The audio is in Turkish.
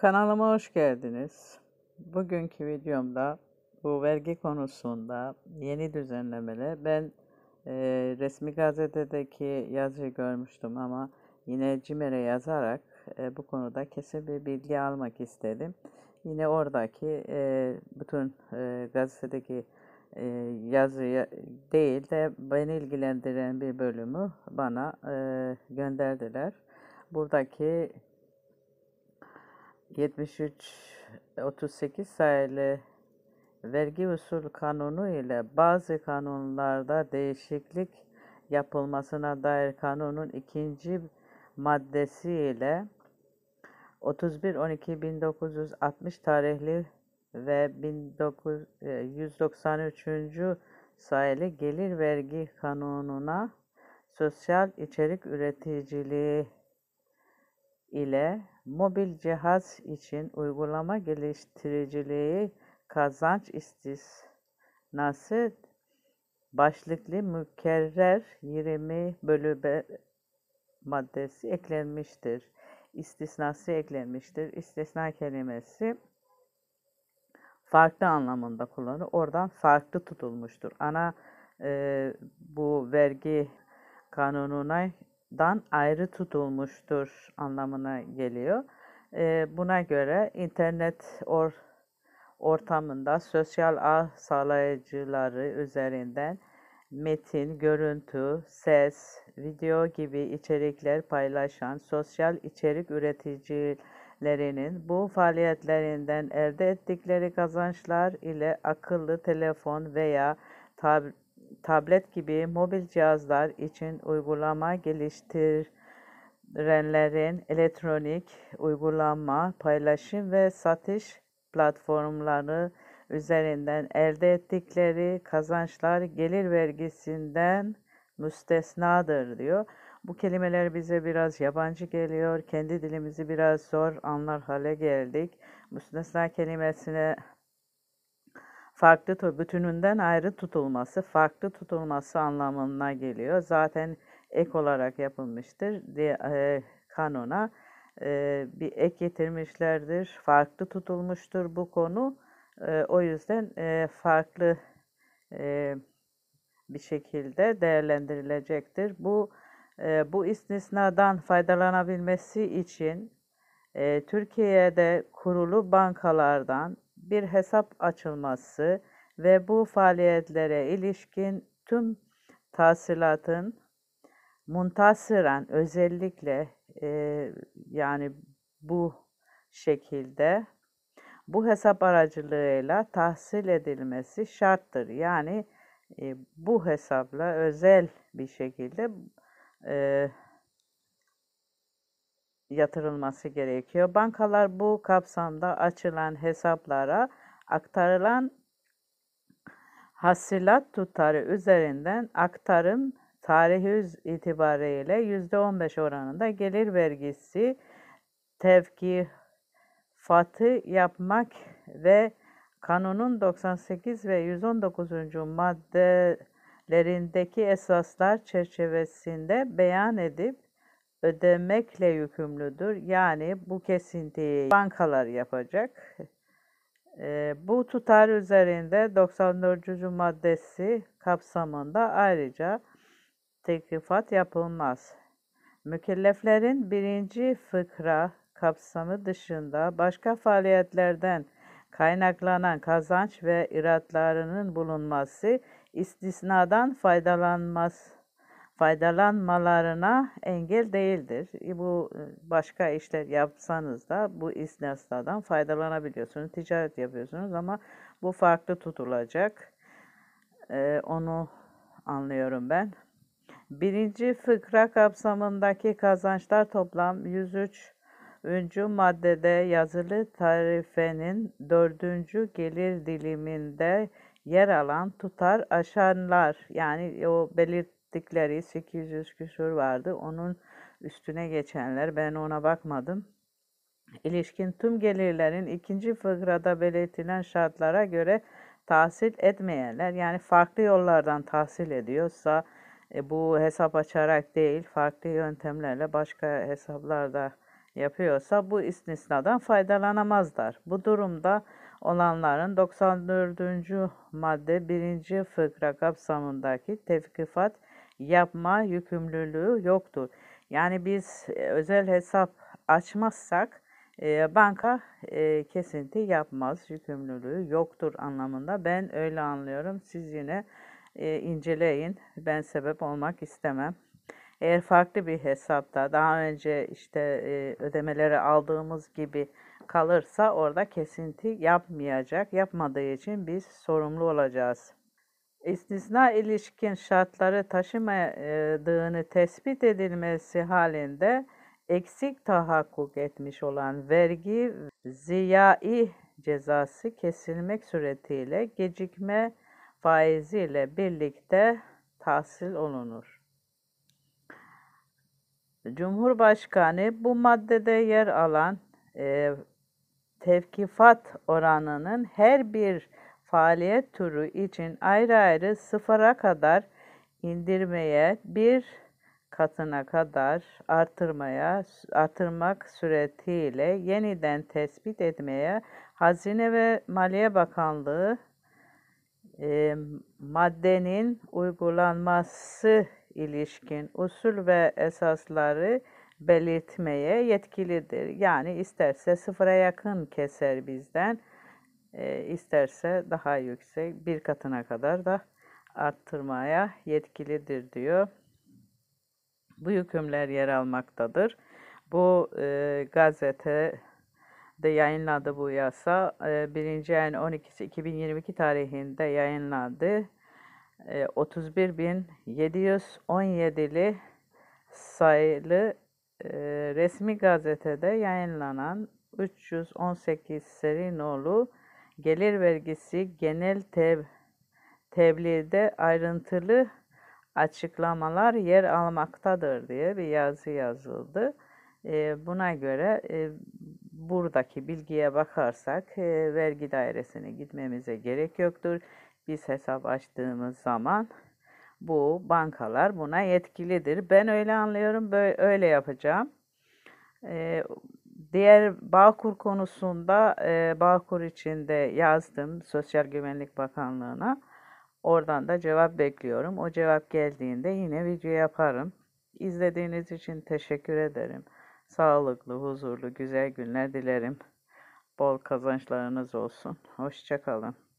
Kanalıma hoş geldiniz. Bugünkü videomda bu vergi konusunda yeni düzenlemeli Ben e, resmi gazetedeki yazıyı görmüştüm ama yine CİMER'e yazarak e, bu konuda kesin bir bilgi almak istedim. Yine oradaki e, bütün e, gazetedeki e, yazıya değil de beni ilgilendiren bir bölümü bana e, gönderdiler. Buradaki 73 38 sayılı vergi usul kanunu ile bazı kanunlarda değişiklik yapılmasına dair kanunun ikinci maddesi ile 31.12.1960 tarihli ve 193. sayılı gelir vergi kanununa sosyal içerik üreticiliği ile mobil cihaz için uygulama geliştiriciliği kazanç istisnası başlıklı mükerrer 20 bölü maddesi eklenmiştir. İstisnası eklenmiştir. İstisna kelimesi farklı anlamında kullanılır. Oradan farklı tutulmuştur. Ana e, bu vergi kanununa dan ayrı tutulmuştur anlamına geliyor. E, buna göre internet or ortamında sosyal ağ sağlayıcıları üzerinden metin, görüntü, ses, video gibi içerikler paylaşan sosyal içerik üreticilerinin bu faaliyetlerinden elde ettikleri kazançlar ile akıllı telefon veya tab tablet gibi mobil cihazlar için uygulama geliştirenlerin elektronik uygulama, paylaşım ve satış platformları üzerinden elde ettikleri kazançlar gelir vergisinden müstesnadır diyor. Bu kelimeler bize biraz yabancı geliyor. Kendi dilimizi biraz zor anlar hale geldik. Müstesna kelimesine farklı bütününden ayrı tutulması, farklı tutulması anlamına geliyor. Zaten ek olarak yapılmıştır diye e, kanona e, bir ek getirmişlerdir. Farklı tutulmuştur bu konu. E, o yüzden farklı bir şekilde değerlendirilecektir. Bu bu istisnadan faydalanabilmesi için Türkiye'de kurulu bankalardan bir hesap açılması ve bu faaliyetlere ilişkin tüm tahsilatın muntasıran özellikle e, yani bu şekilde bu hesap aracılığıyla tahsil edilmesi şarttır. Yani e, bu hesapla özel bir şekilde e, yatırılması gerekiyor. Bankalar bu kapsamda açılan hesaplara aktarılan hasilat tutarı üzerinden aktarım tarihi itibariyle %15 oranında gelir vergisi tevkifatı yapmak ve kanunun 98 ve 119. maddelerindeki esaslar çerçevesinde beyan edip ödemekle yükümlüdür. Yani bu kesintiyi bankalar yapacak. E, bu tutar üzerinde 94. maddesi kapsamında ayrıca teklifat yapılmaz. Mükelleflerin birinci fıkra kapsamı dışında başka faaliyetlerden kaynaklanan kazanç ve iratlarının bulunması istisnadan faydalanmaz faydalanmalarına engel değildir. E, bu e, başka işler yapsanız da bu isnaslardan faydalanabiliyorsunuz. Ticaret yapıyorsunuz ama bu farklı tutulacak. E, onu anlıyorum ben. Birinci fıkra kapsamındaki kazançlar toplam 103. Üncü maddede yazılı tarifenin dördüncü gelir diliminde yer alan tutar aşanlar yani o belirt dikleri 800 küsur vardı. Onun üstüne geçenler ben ona bakmadım. İlişkin tüm gelirlerin ikinci fıkrada belirtilen şartlara göre tahsil etmeyenler yani farklı yollardan tahsil ediyorsa e, bu hesap açarak değil farklı yöntemlerle başka hesaplarda yapıyorsa bu istisnadan faydalanamazlar. Bu durumda olanların 94. madde 1. fıkra kapsamındaki tevkifat yapma yükümlülüğü yoktur. Yani biz e, özel hesap açmazsak e, banka e, kesinti yapmaz, yükümlülüğü yoktur anlamında. Ben öyle anlıyorum. Siz yine inceleyin. Ben sebep olmak istemem. Eğer farklı bir hesapta daha önce işte ödemeleri aldığımız gibi kalırsa orada kesinti yapmayacak. Yapmadığı için biz sorumlu olacağız istisna ilişkin şartları taşımadığını tespit edilmesi halinde eksik tahakkuk etmiş olan vergi ziyai cezası kesilmek suretiyle gecikme faiziyle birlikte tahsil olunur. Cumhurbaşkanı bu maddede yer alan e, tevkifat oranının her bir faaliyet turu için ayrı ayrı sıfıra kadar indirmeye bir katına kadar artırmaya artırmak suretiyle yeniden tespit etmeye Hazine ve Maliye Bakanlığı e, maddenin uygulanması ilişkin usul ve esasları belirtmeye yetkilidir. Yani isterse sıfıra yakın keser bizden e, isterse daha yüksek bir katına kadar da arttırmaya yetkilidir diyor. Bu hükümler yer almaktadır. Bu e, gazete de yayınladı bu yasa. E, 1. ayın 12'si 2022 tarihinde yayınlandı. E, 31.717'li sayılı e, resmi gazetede yayınlanan 318 seri nolu Gelir vergisi genel teb tebliğde ayrıntılı açıklamalar yer almaktadır diye bir yazı yazıldı. E, buna göre e, buradaki bilgiye bakarsak e, vergi dairesine gitmemize gerek yoktur. Biz hesap açtığımız zaman bu bankalar buna yetkilidir. Ben öyle anlıyorum, böyle öyle yapacağım. E, Diğer Bağkur konusunda e, Bağkur için yazdım Sosyal Güvenlik Bakanlığı'na. Oradan da cevap bekliyorum. O cevap geldiğinde yine video yaparım. İzlediğiniz için teşekkür ederim. Sağlıklı, huzurlu, güzel günler dilerim. Bol kazançlarınız olsun. Hoşçakalın.